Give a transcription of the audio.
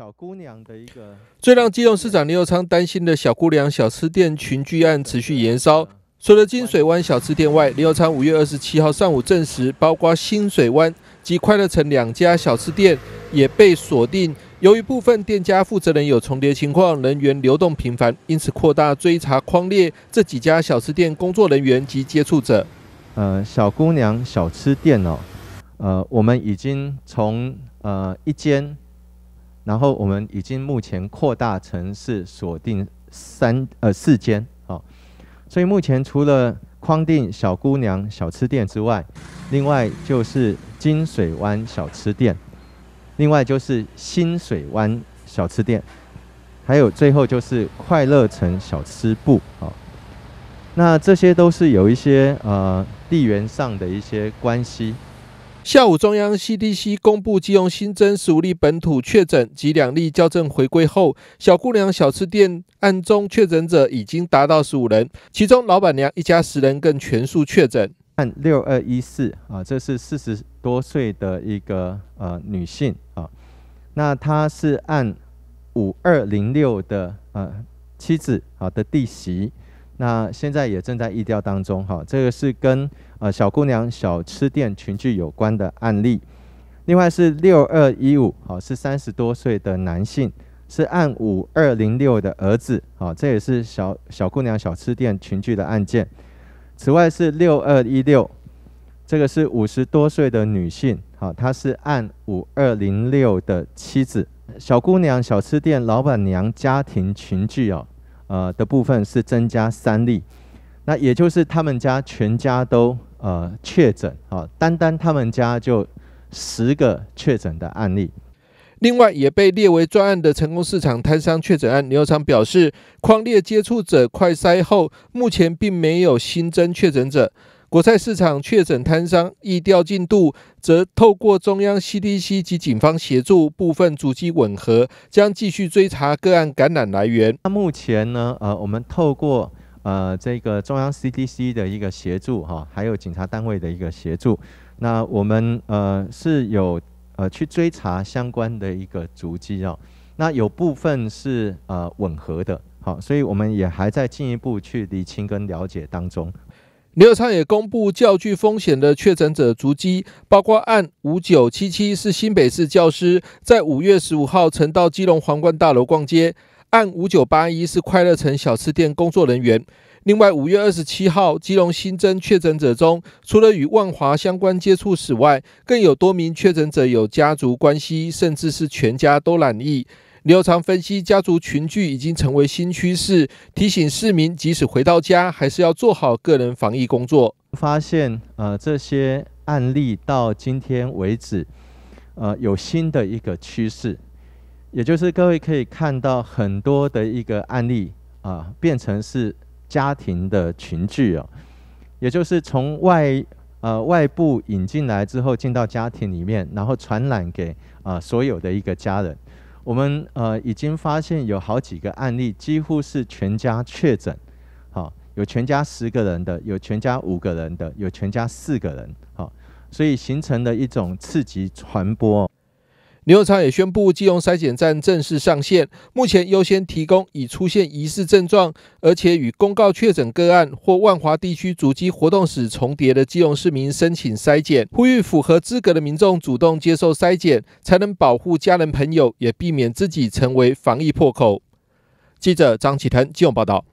小姑娘的一个最让基隆市长林有昌担心的小姑娘小吃店群聚案持续延烧。除了金水湾小吃店外，林有昌五月二十七号上午证实，包括新水湾及快乐城两家小吃店也被锁定。由于部分店家负责人有重叠情况，人员流动频繁，因此扩大追查框列这几家小吃店工作人员及接触者。呃，小姑娘小吃店哦，呃，我们已经从呃一间。然后我们已经目前扩大城市锁定三呃四间哦，所以目前除了匡定小姑娘小吃店之外，另外就是金水湾小吃店，另外就是新水湾小吃店，还有最后就是快乐城小吃部哦。那这些都是有一些呃地缘上的一些关系。下午，中央 CDC 公布即用新增十五例本土确诊及两例校正回归后，小姑娘小吃店案中确诊者已经达到十五人，其中老板娘一家十人更全数确诊。按六二一四啊，这是四十多岁的一个呃女性啊，那她是按五二零六的呃妻子好的弟媳。那现在也正在议调当中，哈，这个是跟呃小姑娘小吃店群聚有关的案例。另外是六二一五，好，是三十多岁的男性，是按五二零六的儿子，好，这也是小小姑娘小吃店群聚的案件。此外是六二一六，这个是五十多岁的女性，好，她是按五二零六的妻子，小姑娘小吃店老板娘家庭群聚哦。呃的部分是增加三例，那也就是他们家全家都呃确诊啊，单单他们家就十个确诊的案例。另外也被列为专案的成功市场摊商确诊案，牛场表示框列接触者快筛后，目前并没有新增确诊者。国赛市场确诊摊商易调进度，则透过中央 CDC 及警方协助，部分足迹吻合，将继续追查个案感染来源。那目前呢？呃，我们透过呃这个中央 CDC 的一个协助，哈，还有警察单位的一个协助，那我们呃是有呃去追查相关的一个足迹哦。那有部分是呃吻合的，好，所以我们也还在进一步去理清跟了解当中。刘友昌也公布较具风险的确诊者足迹，包括案五九七七是新北市教师，在五月十五号曾到基隆皇冠大楼逛街；案五九八一是快乐城小吃店工作人员。另外，五月二十七号基隆新增确诊者中，除了与万华相关接触史外，更有多名确诊者有家族关系，甚至是全家都染疫。刘常分析，家族群聚已经成为新趋势，提醒市民，即使回到家，还是要做好个人防疫工作。发现，呃，这些案例到今天为止，呃，有新的一个趋势，也就是各位可以看到很多的一个案例啊，变成是家庭的群聚啊，也就是从外呃外部引进来之后，进到家庭里面，然后传染给啊所有的一个家人。我们呃已经发现有好几个案例，几乎是全家确诊，好，有全家十个人的，有全家五个人的，有全家四个人，好，所以形成了一种刺激传播。牛永也宣布，基隆筛检站正式上线。目前优先提供已出现疑似症状，而且与公告确诊个案或万华地区足迹活动史重叠的基隆市民申请筛检。呼吁符合资格的民众主动接受筛检，才能保护家人朋友，也避免自己成为防疫破口。记者张启腾基隆报道。